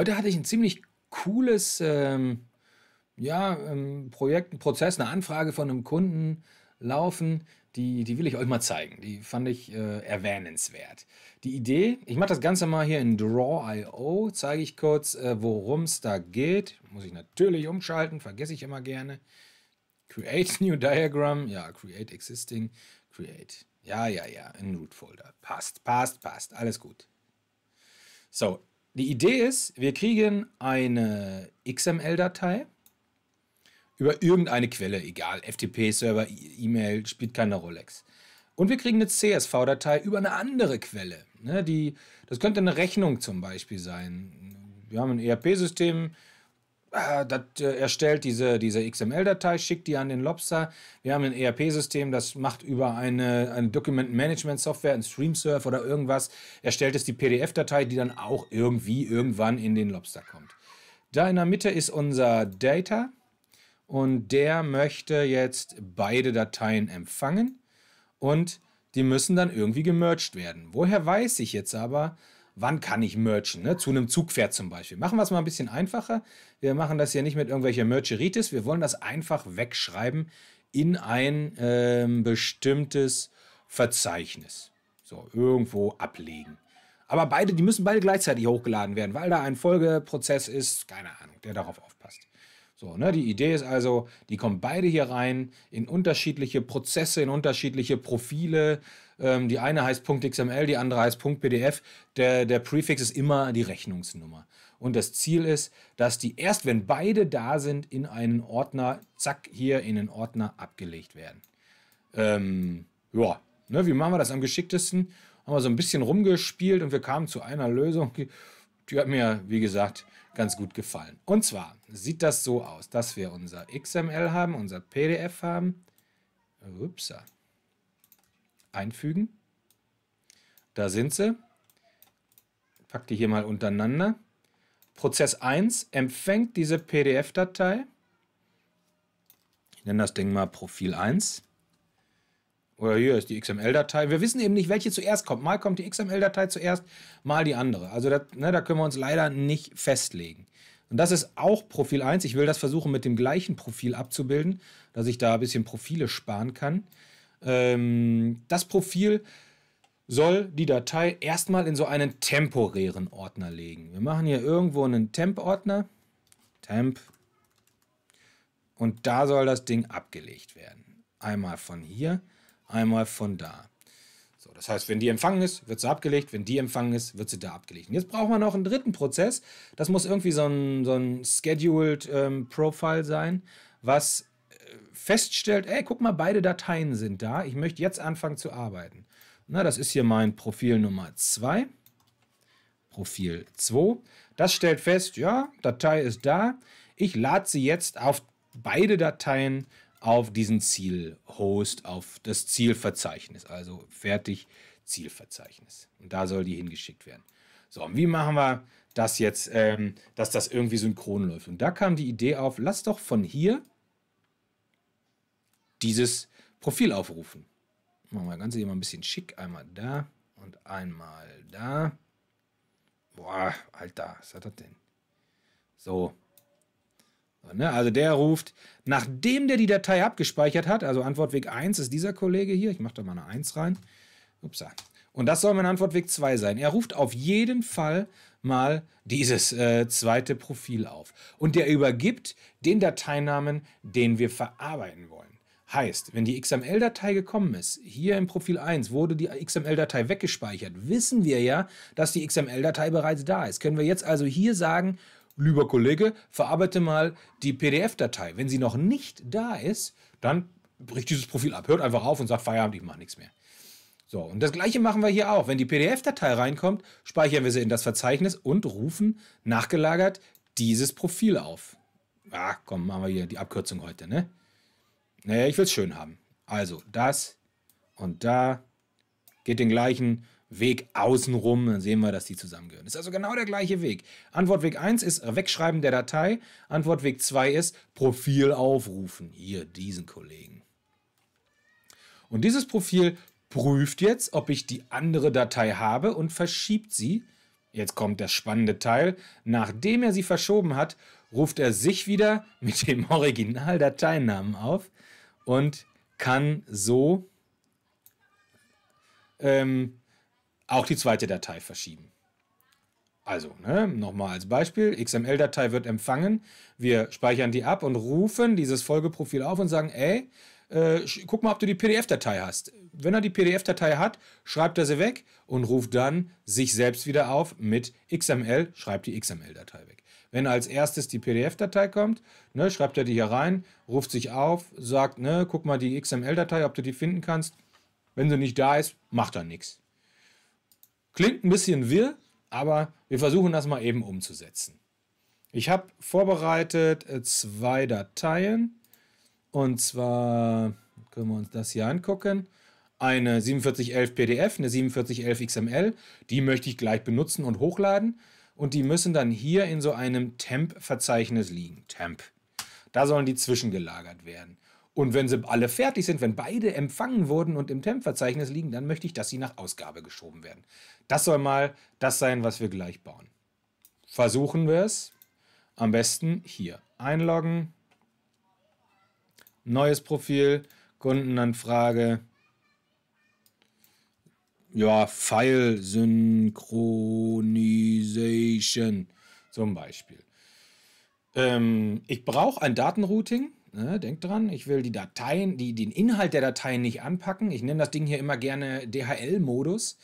Heute hatte ich ein ziemlich cooles ähm, ja, ähm, Projekt, Prozess, eine Anfrage von einem Kunden laufen, die, die will ich euch mal zeigen. Die fand ich äh, erwähnenswert. Die Idee, ich mache das Ganze mal hier in Draw.io, zeige ich kurz, äh, worum es da geht. Muss ich natürlich umschalten, vergesse ich immer gerne. Create New Diagram, ja, Create Existing, Create. Ja, ja, ja, in Root Folder. Passt, passt, passt, alles gut. So, die Idee ist, wir kriegen eine XML-Datei über irgendeine Quelle, egal, FTP-Server, E-Mail, spielt keine Rolex. Und wir kriegen eine CSV-Datei über eine andere Quelle. Ne, die, das könnte eine Rechnung zum Beispiel sein. Wir haben ein ERP-System, Ah, das äh, erstellt diese, diese XML-Datei, schickt die an den Lobster. Wir haben ein ERP-System, das macht über eine, eine Document-Management-Software, ein Streamsurf oder irgendwas, erstellt es die PDF-Datei, die dann auch irgendwie irgendwann in den Lobster kommt. Da in der Mitte ist unser Data und der möchte jetzt beide Dateien empfangen und die müssen dann irgendwie gemerged werden. Woher weiß ich jetzt aber, wann kann ich merchen, ne? zu einem Zugpferd zum Beispiel. Machen wir es mal ein bisschen einfacher. Wir machen das ja nicht mit irgendwelcher Mercheritis, wir wollen das einfach wegschreiben in ein ähm, bestimmtes Verzeichnis. So, irgendwo ablegen. Aber beide, die müssen beide gleichzeitig hochgeladen werden, weil da ein Folgeprozess ist, keine Ahnung, der darauf aufpasst. So, ne, die Idee ist also, die kommen beide hier rein in unterschiedliche Prozesse, in unterschiedliche Profile, ähm, die eine heißt .xml, die andere heißt .pdf. Der, der Prefix ist immer die Rechnungsnummer. Und das Ziel ist, dass die erst, wenn beide da sind, in einen Ordner, zack, hier in den Ordner abgelegt werden. Ähm, ja, ne, wie machen wir das am geschicktesten? Haben wir so ein bisschen rumgespielt und wir kamen zu einer Lösung, die hat mir, wie gesagt, ganz gut gefallen. Und zwar sieht das so aus, dass wir unser XML haben, unser PDF haben. Upsa, einfügen. Da sind sie. Pack die hier mal untereinander. Prozess 1 empfängt diese PDF-Datei. Ich nenne das Ding mal Profil 1. Oder hier ist die XML-Datei. Wir wissen eben nicht, welche zuerst kommt. Mal kommt die XML-Datei zuerst, mal die andere. Also das, ne, da können wir uns leider nicht festlegen. Und das ist auch Profil 1. Ich will das versuchen, mit dem gleichen Profil abzubilden, dass ich da ein bisschen Profile sparen kann. Ähm, das Profil soll die Datei erstmal in so einen temporären Ordner legen. Wir machen hier irgendwo einen Temp-Ordner. Temp. Und da soll das Ding abgelegt werden. Einmal von hier, einmal von da. So, das heißt, wenn die empfangen ist, wird sie abgelegt. Wenn die empfangen ist, wird sie da abgelegt. Und jetzt brauchen wir noch einen dritten Prozess. Das muss irgendwie so ein, so ein Scheduled ähm, Profile sein, was feststellt, ey, guck mal, beide Dateien sind da, ich möchte jetzt anfangen zu arbeiten. Na, das ist hier mein Profil Nummer 2. Profil 2. Das stellt fest, ja, Datei ist da. Ich lade sie jetzt auf beide Dateien auf diesen Zielhost, auf das Zielverzeichnis. Also fertig Zielverzeichnis. Und da soll die hingeschickt werden. So, und wie machen wir das jetzt, ähm, dass das irgendwie synchron läuft? Und da kam die Idee auf, lass doch von hier dieses Profil aufrufen. Machen wir das Ganze hier mal ein bisschen schick. Einmal da und einmal da. Boah, Alter, was hat das denn? So. so ne? Also der ruft, nachdem der die Datei abgespeichert hat, also Antwortweg 1 ist dieser Kollege hier, ich mache da mal eine 1 rein. Upsa. Und das soll mein Antwortweg 2 sein. Er ruft auf jeden Fall mal dieses äh, zweite Profil auf. Und der übergibt den Dateinamen, den wir verarbeiten wollen. Heißt, wenn die XML-Datei gekommen ist, hier im Profil 1 wurde die XML-Datei weggespeichert, wissen wir ja, dass die XML-Datei bereits da ist. Können wir jetzt also hier sagen, lieber Kollege, verarbeite mal die PDF-Datei. Wenn sie noch nicht da ist, dann bricht dieses Profil ab, hört einfach auf und sagt Feierabend, ich mache nichts mehr. So, und das gleiche machen wir hier auch. Wenn die PDF-Datei reinkommt, speichern wir sie in das Verzeichnis und rufen nachgelagert dieses Profil auf. Ah, komm, machen wir hier die Abkürzung heute, ne? Naja, ich will es schön haben. Also das und da geht den gleichen Weg außenrum, dann sehen wir, dass die zusammengehören. Das ist also genau der gleiche Weg. Antwortweg 1 ist Wegschreiben der Datei. Antwortweg 2 ist Profil aufrufen. Hier, diesen Kollegen. Und dieses Profil prüft jetzt, ob ich die andere Datei habe und verschiebt sie. Jetzt kommt der spannende Teil. Nachdem er sie verschoben hat, ruft er sich wieder mit dem Originaldateinamen auf und kann so ähm, auch die zweite Datei verschieben. Also, ne, nochmal als Beispiel, XML-Datei wird empfangen, wir speichern die ab und rufen dieses Folgeprofil auf und sagen, ey, äh, guck mal, ob du die PDF-Datei hast. Wenn er die PDF-Datei hat, schreibt er sie weg und ruft dann sich selbst wieder auf mit XML, schreibt die XML-Datei weg. Wenn als erstes die PDF-Datei kommt, ne, schreibt er die hier rein, ruft sich auf, sagt, ne, guck mal die XML-Datei, ob du die finden kannst. Wenn sie nicht da ist, macht er nichts. Klingt ein bisschen wirr, aber wir versuchen das mal eben umzusetzen. Ich habe vorbereitet äh, zwei Dateien. Und zwar können wir uns das hier angucken. Eine 4711 PDF, eine 4711 XML. Die möchte ich gleich benutzen und hochladen und die müssen dann hier in so einem Temp-Verzeichnis liegen. Temp. Da sollen die zwischengelagert werden. Und wenn sie alle fertig sind, wenn beide empfangen wurden und im Temp-Verzeichnis liegen, dann möchte ich, dass sie nach Ausgabe geschoben werden. Das soll mal das sein, was wir gleich bauen. Versuchen wir es. Am besten hier einloggen. Neues Profil, Kundenanfrage, ja, File Synchronization zum Beispiel. Ähm, ich brauche ein Datenrouting. Ne, denkt dran, ich will die Dateien, die, den Inhalt der Dateien nicht anpacken. Ich nenne das Ding hier immer gerne DHL-Modus.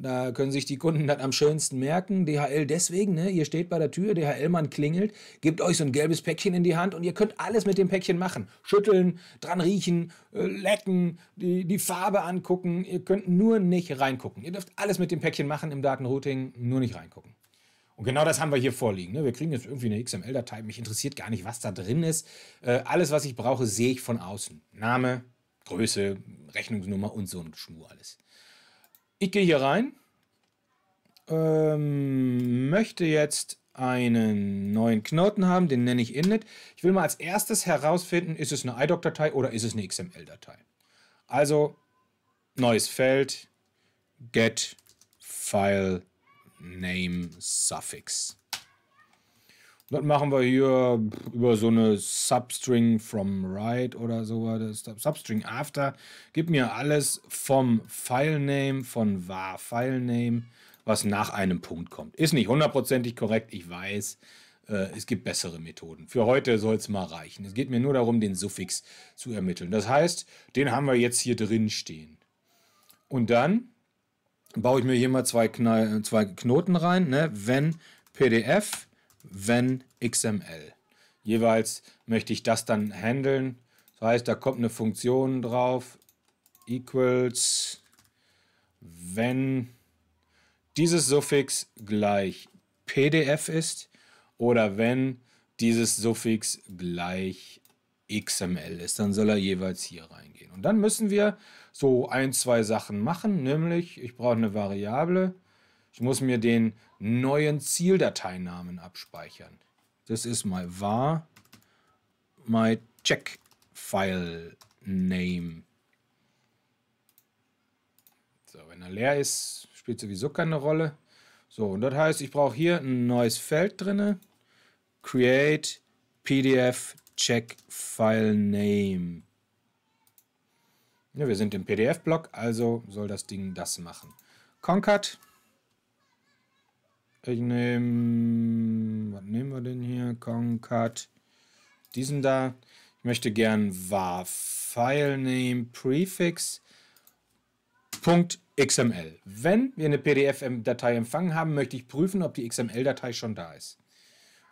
Da können sich die Kunden das am schönsten merken. DHL deswegen, ne? Ihr steht bei der Tür, DHL-Mann klingelt, gibt euch so ein gelbes Päckchen in die Hand und ihr könnt alles mit dem Päckchen machen. Schütteln, dran riechen, äh, lecken, die, die Farbe angucken. Ihr könnt nur nicht reingucken. Ihr dürft alles mit dem Päckchen machen im Datenrouting, nur nicht reingucken. Und genau das haben wir hier vorliegen. Ne? Wir kriegen jetzt irgendwie eine XML-Datei. Mich interessiert gar nicht, was da drin ist. Äh, alles, was ich brauche, sehe ich von außen. Name, Größe, Rechnungsnummer und so ein Schmur alles. Ich gehe hier rein, ähm, möchte jetzt einen neuen Knoten haben, den nenne ich Init. Ich will mal als erstes herausfinden, ist es eine IDOC-Datei oder ist es eine XML-Datei. Also, neues Feld, get file name suffix. Das machen wir hier über so eine Substring from right oder so sowas. Substring after. Gib mir alles vom Filename, von var Filename, was nach einem Punkt kommt. Ist nicht hundertprozentig korrekt, ich weiß. Äh, es gibt bessere Methoden. Für heute soll es mal reichen. Es geht mir nur darum, den Suffix zu ermitteln. Das heißt, den haben wir jetzt hier drin stehen. Und dann baue ich mir hier mal zwei, Knall, äh, zwei Knoten rein. Ne? Wenn PDF wenn XML. Jeweils möchte ich das dann handeln. Das heißt, da kommt eine Funktion drauf, equals, wenn dieses Suffix gleich PDF ist oder wenn dieses Suffix gleich XML ist. Dann soll er jeweils hier reingehen. Und dann müssen wir so ein, zwei Sachen machen, nämlich ich brauche eine Variable, ich muss mir den neuen Zieldateinamen abspeichern. Das ist my var, my check file name. So, wenn er leer ist, spielt sowieso keine Rolle. So, und das heißt, ich brauche hier ein neues Feld drinne. Create PDF Check File Name. Ja, wir sind im PDF-Block, also soll das Ding das machen. Concat ich nehme, was nehmen wir denn hier? Concat. Diesen da. Ich möchte gern var file name prefix .xml. Wenn wir eine PDF-Datei empfangen haben, möchte ich prüfen, ob die XML-Datei schon da ist.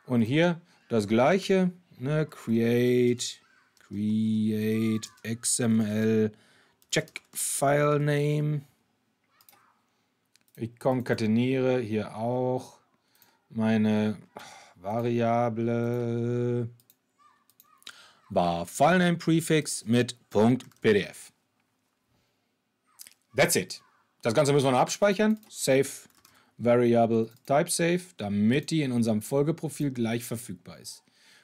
Und hier das gleiche, ne? create, create XML, check file name. Ich konkateniere hier auch meine oh, Variable war Filename Prefix mit Punkt .pdf. That's it. Das Ganze müssen wir noch abspeichern. Save Variable Type Save, damit die in unserem Folgeprofil gleich verfügbar ist.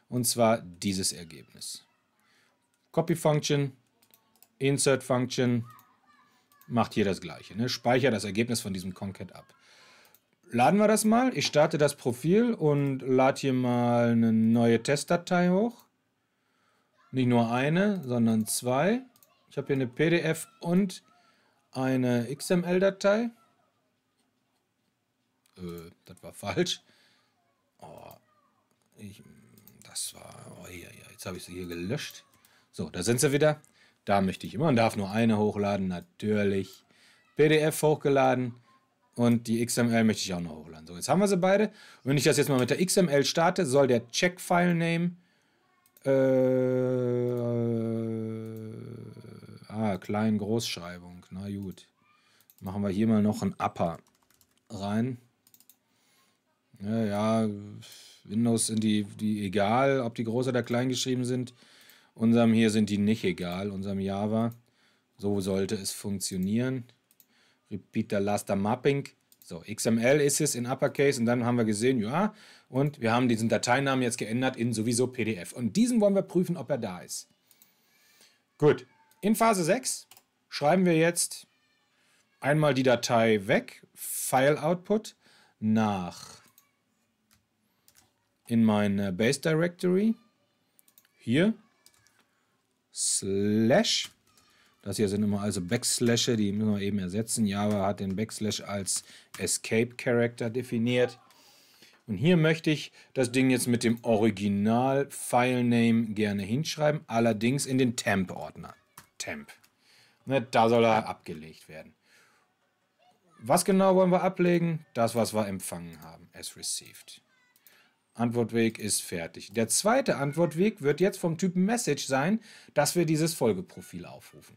Und zwar dieses Ergebnis. Copy Function, Insert Function, macht hier das gleiche. Ne? Speicher das Ergebnis von diesem Concat ab. Laden wir das mal. Ich starte das Profil und lade hier mal eine neue Testdatei hoch. Nicht nur eine, sondern zwei. Ich habe hier eine PDF und eine XML-Datei. Äh, das war falsch. Oh, ich, das war... Oh, ja, ja, jetzt habe ich sie hier gelöscht. So, da sind sie wieder. Da möchte ich immer. und darf nur eine hochladen, natürlich. PDF hochgeladen und die XML möchte ich auch noch hochladen. So, jetzt haben wir sie beide. Und wenn ich das jetzt mal mit der XML starte, soll der Check-File-Name äh, ah, klein Großschreibung. Na gut. Machen wir hier mal noch ein Upper rein. Ja, ja Windows sind die, die egal, ob die groß oder klein geschrieben sind. Unserem hier sind die nicht egal, unserem Java. So sollte es funktionieren. Repeater Laster Mapping. So, XML ist es in Uppercase und dann haben wir gesehen, ja, und wir haben diesen Dateinamen jetzt geändert in sowieso PDF. Und diesen wollen wir prüfen, ob er da ist. Gut, in Phase 6 schreiben wir jetzt einmal die Datei weg, File Output, nach in meine äh, Base Directory, hier, Slash. Das hier sind immer also Backslashe, die müssen wir eben ersetzen. Java hat den Backslash als Escape Character definiert. Und hier möchte ich das Ding jetzt mit dem Original File Name gerne hinschreiben, allerdings in den Temp-Ordner. Temp. Ne, da soll er abgelegt werden. Was genau wollen wir ablegen? Das, was wir empfangen haben, as received. Antwortweg ist fertig. Der zweite Antwortweg wird jetzt vom Typ Message sein, dass wir dieses Folgeprofil aufrufen.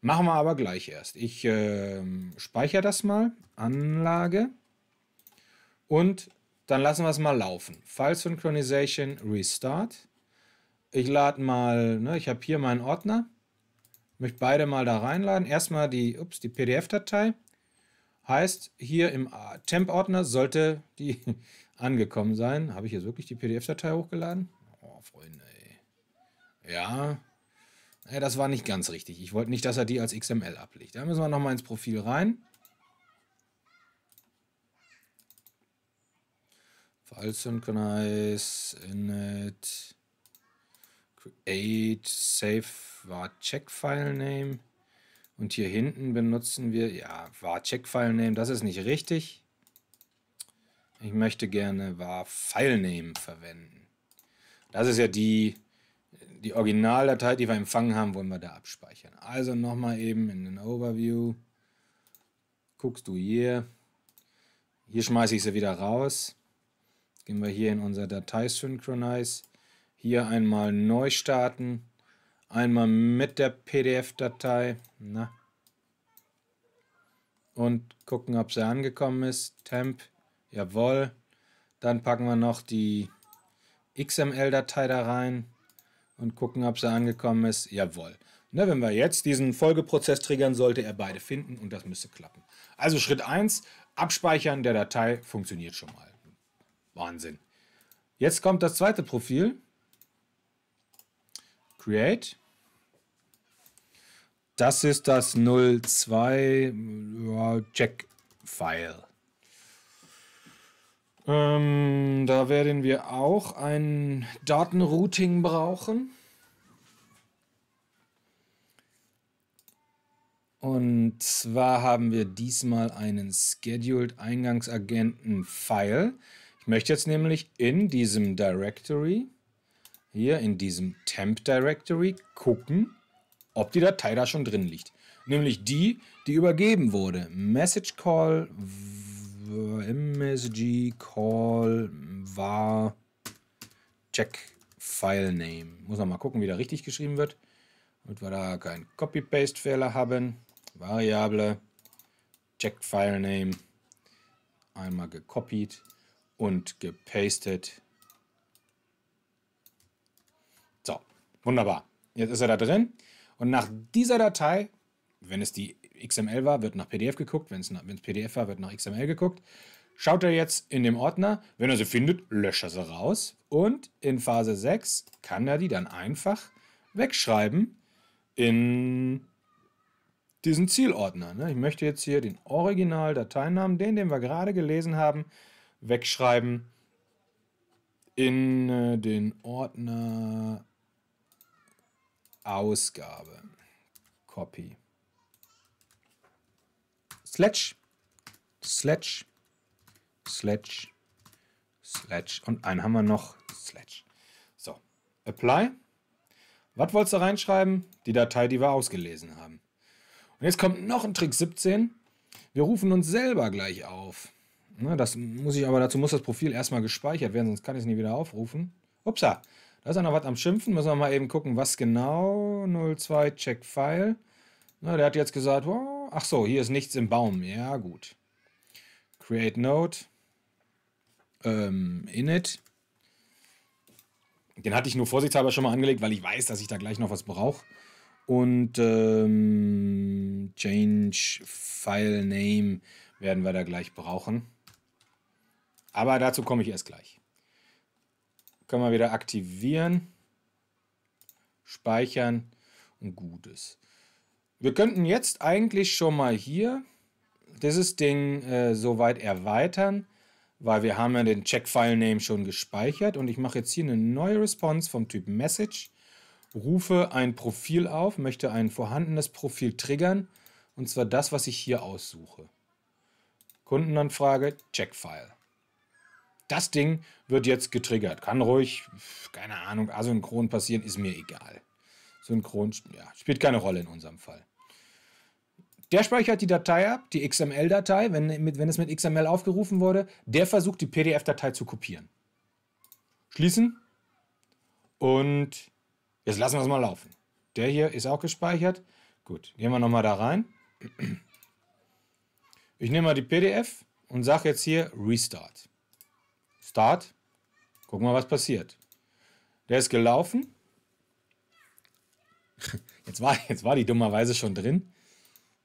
Machen wir aber gleich erst. Ich äh, speichere das mal, Anlage und dann lassen wir es mal laufen. File Synchronization Restart. Ich lade mal, ne, ich habe hier meinen Ordner, möchte beide mal da reinladen. Erstmal die, die PDF-Datei. Heißt, hier im Temp-Ordner sollte die, angekommen sein. Habe ich jetzt wirklich die PDF-Datei hochgeladen? Oh, Freunde, ey. Ja. Ey, das war nicht ganz richtig. Ich wollte nicht, dass er die als XML ablegt. Da müssen wir nochmal ins Profil rein. File synchronize, init, create, save war Check-File Name. Und hier hinten benutzen wir, ja, war Check-File Name, das ist nicht richtig. Ich möchte gerne war Filename verwenden. Das ist ja die, die Originaldatei, die wir empfangen haben, wollen wir da abspeichern. Also nochmal eben in den Overview. Guckst du hier. Hier schmeiße ich sie wieder raus. Gehen wir hier in unser Datei Synchronize. Hier einmal neu starten. Einmal mit der PDF-Datei. und gucken, ob sie angekommen ist. Temp Jawohl. Dann packen wir noch die XML-Datei da rein und gucken, ob sie angekommen ist. Jawohl. Na, wenn wir jetzt diesen Folgeprozess triggern, sollte er beide finden und das müsste klappen. Also Schritt 1, Abspeichern der Datei funktioniert schon mal. Wahnsinn. Jetzt kommt das zweite Profil. Create. Das ist das 02 Check File. Ähm, da werden wir auch ein Datenrouting brauchen. Und zwar haben wir diesmal einen Scheduled Eingangsagenten File. Ich möchte jetzt nämlich in diesem Directory, hier in diesem Temp Directory, gucken, ob die Datei da schon drin liegt. Nämlich die, die übergeben wurde. Message Call MSG Call var check File Name. Muss noch mal gucken, wie da richtig geschrieben wird, Und wir da keinen Copy-Paste-Fehler haben. Variable check File Name. Einmal gekopiert und gepastet. So, wunderbar. Jetzt ist er da drin. Und nach dieser Datei, wenn es die XML war, wird nach PDF geguckt. Wenn es PDF war, wird nach XML geguckt. Schaut er jetzt in dem Ordner. Wenn er sie findet, löscht er sie raus. Und in Phase 6 kann er die dann einfach wegschreiben in diesen Zielordner. Ne? Ich möchte jetzt hier den Original-Dateinamen, den, den wir gerade gelesen haben, wegschreiben in äh, den Ordner Ausgabe. Copy. Sledge, Sledge, Sledge, Sledge und einen haben wir noch, Sledge. So, Apply. Was wolltest du reinschreiben? Die Datei, die wir ausgelesen haben. Und jetzt kommt noch ein Trick 17. Wir rufen uns selber gleich auf. Na, das muss ich aber, dazu muss das Profil erstmal gespeichert werden, sonst kann ich es nie wieder aufrufen. Upsa, da ist ja noch was am Schimpfen. Müssen wir mal eben gucken, was genau. 02 Check File. Na, der hat jetzt gesagt, wow, Ach so, hier ist nichts im Baum. Ja, gut. Create Node. Ähm, init. Den hatte ich nur vorsichtshalber schon mal angelegt, weil ich weiß, dass ich da gleich noch was brauche. Und ähm, Change File Name werden wir da gleich brauchen. Aber dazu komme ich erst gleich. Können wir wieder aktivieren, speichern und Gutes. Wir könnten jetzt eigentlich schon mal hier dieses Ding äh, soweit erweitern, weil wir haben ja den Check-File-Name schon gespeichert und ich mache jetzt hier eine neue Response vom Typ Message, rufe ein Profil auf, möchte ein vorhandenes Profil triggern und zwar das, was ich hier aussuche. Kundenanfrage, Check-File. Das Ding wird jetzt getriggert. Kann ruhig, keine Ahnung, asynchron passieren, ist mir egal. Synchron ja, spielt keine Rolle in unserem Fall. Der speichert die Datei ab, die XML-Datei, wenn, wenn es mit XML aufgerufen wurde. Der versucht, die PDF-Datei zu kopieren. Schließen. Und jetzt lassen wir es mal laufen. Der hier ist auch gespeichert. Gut, gehen wir nochmal da rein. Ich nehme mal die PDF und sage jetzt hier Restart. Start. Gucken wir, was passiert. Der ist gelaufen. Jetzt war, jetzt war die dummerweise schon drin.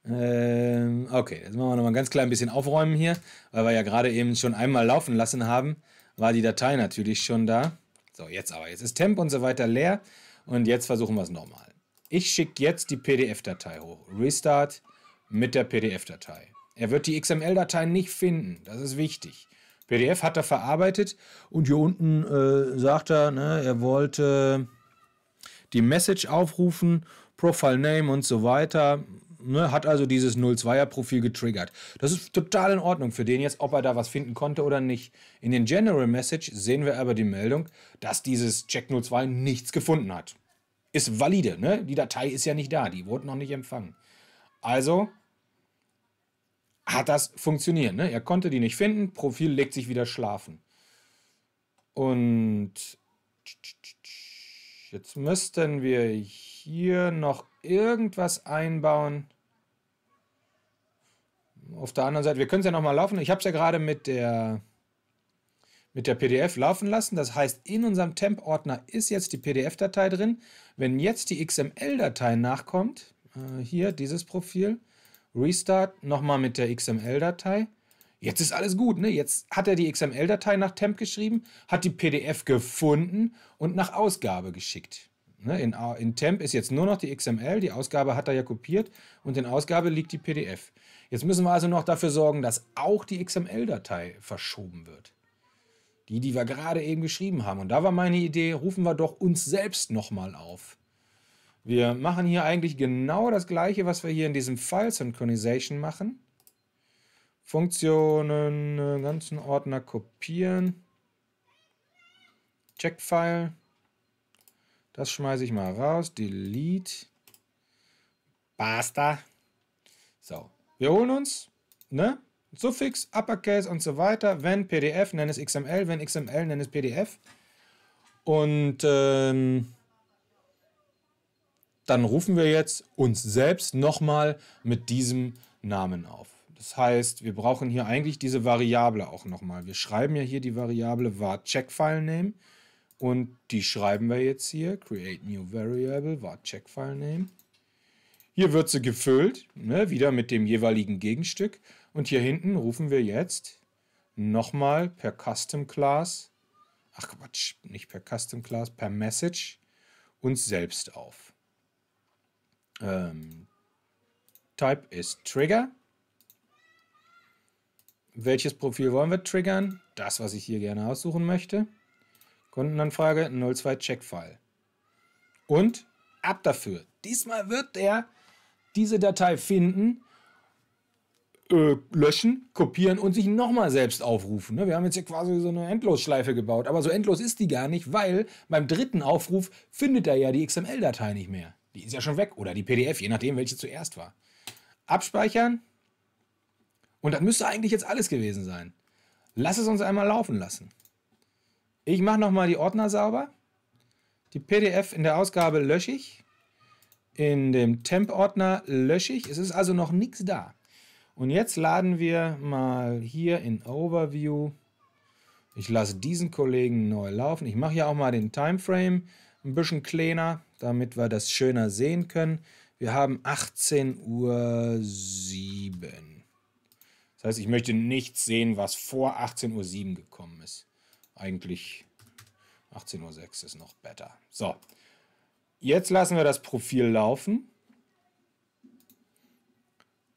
Ähm, okay, jetzt machen wir nochmal ganz klein bisschen aufräumen hier, weil wir ja gerade eben schon einmal laufen lassen haben, war die Datei natürlich schon da. So, jetzt aber. Jetzt ist Temp und so weiter leer und jetzt versuchen wir es nochmal. Ich schicke jetzt die PDF-Datei hoch. Restart mit der PDF-Datei. Er wird die XML-Datei nicht finden, das ist wichtig. PDF hat er verarbeitet und hier unten äh, sagt er, ne, er wollte die Message aufrufen, Profile Name und so weiter ne, hat also dieses 02er-Profil getriggert. Das ist total in Ordnung für den jetzt, ob er da was finden konnte oder nicht. In den General Message sehen wir aber die Meldung, dass dieses Check 02 nichts gefunden hat. Ist valide, ne? Die Datei ist ja nicht da, die wurde noch nicht empfangen. Also hat das funktioniert, ne? Er konnte die nicht finden, Profil legt sich wieder schlafen. Und jetzt müssten wir hier noch irgendwas einbauen. Auf der anderen Seite, wir können es ja nochmal laufen. Ich habe es ja gerade mit der, mit der PDF laufen lassen. Das heißt, in unserem Temp-Ordner ist jetzt die PDF-Datei drin. Wenn jetzt die XML-Datei nachkommt, äh, hier dieses Profil, Restart, nochmal mit der XML-Datei. Jetzt ist alles gut, ne? Jetzt hat er die XML-Datei nach Temp geschrieben, hat die PDF gefunden und nach Ausgabe geschickt. Ne, in, in Temp ist jetzt nur noch die XML, die Ausgabe hat er ja kopiert und in Ausgabe liegt die PDF. Jetzt müssen wir also noch dafür sorgen, dass auch die XML-Datei verschoben wird. Die, die wir gerade eben geschrieben haben. Und da war meine Idee, rufen wir doch uns selbst nochmal auf. Wir machen hier eigentlich genau das gleiche, was wir hier in diesem File Synchronization machen. Funktionen, äh, ganzen Ordner kopieren. Checkfile. Das schmeiße ich mal raus. Delete. Basta. So. Wir holen uns, ne? Suffix, Uppercase und so weiter. Wenn PDF, nenn es XML. Wenn XML, nenn es PDF. Und ähm, dann rufen wir jetzt uns selbst nochmal mit diesem Namen auf. Das heißt, wir brauchen hier eigentlich diese Variable auch nochmal. Wir schreiben ja hier die Variable var checkFileName. name und die schreiben wir jetzt hier. Create new variable war Checkfile Name. Hier wird sie gefüllt, ne, wieder mit dem jeweiligen Gegenstück. Und hier hinten rufen wir jetzt nochmal per Custom Class, ach Quatsch, nicht per Custom Class, per Message uns selbst auf. Ähm, Type ist Trigger. Welches Profil wollen wir triggern? Das, was ich hier gerne aussuchen möchte. Kundenanfrage 02 Checkfile. Und ab dafür. Diesmal wird er diese Datei finden, äh, löschen, kopieren und sich nochmal selbst aufrufen. Ne, wir haben jetzt hier quasi so eine Endlosschleife gebaut, aber so endlos ist die gar nicht, weil beim dritten Aufruf findet er ja die XML-Datei nicht mehr. Die ist ja schon weg oder die PDF, je nachdem, welche zuerst war. Abspeichern. Und das müsste eigentlich jetzt alles gewesen sein. Lass es uns einmal laufen lassen. Ich mache nochmal die Ordner sauber. Die PDF in der Ausgabe lösche ich. In dem Temp-Ordner lösche ich. Es ist also noch nichts da. Und jetzt laden wir mal hier in Overview. Ich lasse diesen Kollegen neu laufen. Ich mache ja auch mal den Timeframe ein bisschen kleiner, damit wir das schöner sehen können. Wir haben 18.07 Uhr. Das heißt, ich möchte nichts sehen, was vor 18.07 Uhr gekommen ist eigentlich 18.06 Uhr ist noch besser. So, jetzt lassen wir das Profil laufen.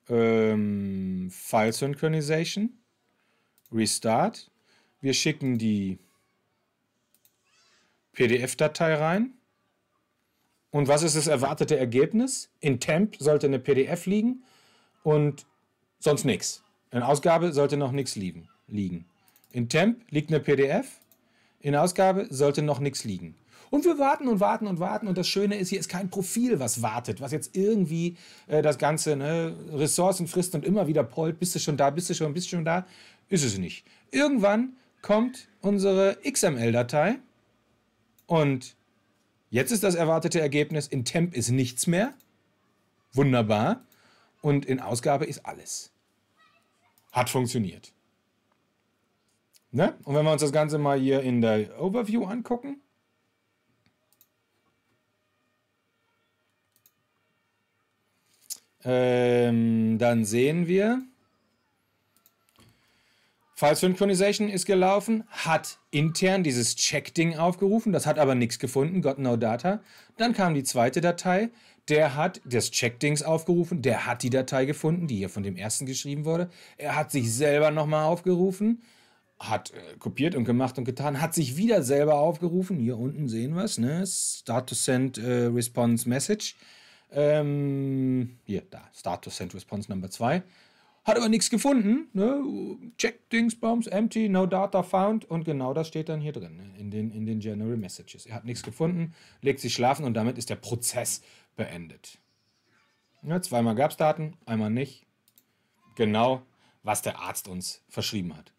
Ähm, File Synchronization, Restart. Wir schicken die PDF-Datei rein. Und was ist das erwartete Ergebnis? In Temp sollte eine PDF liegen und sonst nichts. In Ausgabe sollte noch nichts liegen. In Temp liegt eine PDF, in Ausgabe sollte noch nichts liegen. Und wir warten und warten und warten. Und das Schöne ist, hier ist kein Profil, was wartet, was jetzt irgendwie äh, das Ganze ne, Ressourcen frisst und immer wieder pollt. Bist du schon da, bist du schon, bist du schon da? Ist es nicht. Irgendwann kommt unsere XML-Datei und jetzt ist das erwartete Ergebnis. In Temp ist nichts mehr. Wunderbar. Und in Ausgabe ist alles. Hat funktioniert. Ne? Und wenn wir uns das Ganze mal hier in der Overview angucken, ähm, dann sehen wir, File Synchronization ist gelaufen, hat intern dieses Check-Ding aufgerufen, das hat aber nichts gefunden, got no data. Dann kam die zweite Datei, der hat das Check-Dings aufgerufen, der hat die Datei gefunden, die hier von dem ersten geschrieben wurde. Er hat sich selber nochmal aufgerufen, hat äh, kopiert und gemacht und getan, hat sich wieder selber aufgerufen. Hier unten sehen wir es, ne? Start to send äh, response message. Ähm, hier, da, Start to send response Number 2. Hat aber nichts gefunden. Ne? Check Dingsbombs, empty, no data found. Und genau das steht dann hier drin, ne? in, den, in den General Messages. Er hat nichts gefunden, legt sich schlafen und damit ist der Prozess beendet. Ja, zweimal gab es Daten, einmal nicht. Genau, was der Arzt uns verschrieben hat.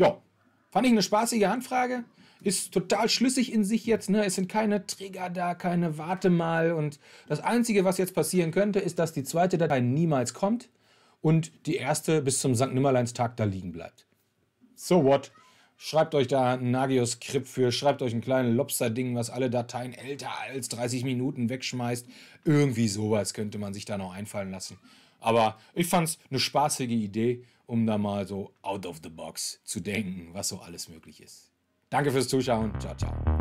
Ja, fand ich eine spaßige Anfrage. Ist total schlüssig in sich jetzt. Ne? Es sind keine Trigger da, keine Warte mal. Und das Einzige, was jetzt passieren könnte, ist, dass die zweite Datei niemals kommt und die erste bis zum St. Nimmerleins-Tag da liegen bleibt. So what? Schreibt euch da ein Nagios-Skript für, schreibt euch ein kleines Lobster-Ding, was alle Dateien älter als 30 Minuten wegschmeißt. Irgendwie sowas könnte man sich da noch einfallen lassen. Aber ich fand es eine spaßige Idee um da mal so out of the box zu denken, was so alles möglich ist. Danke fürs Zuschauen. Ciao, ciao.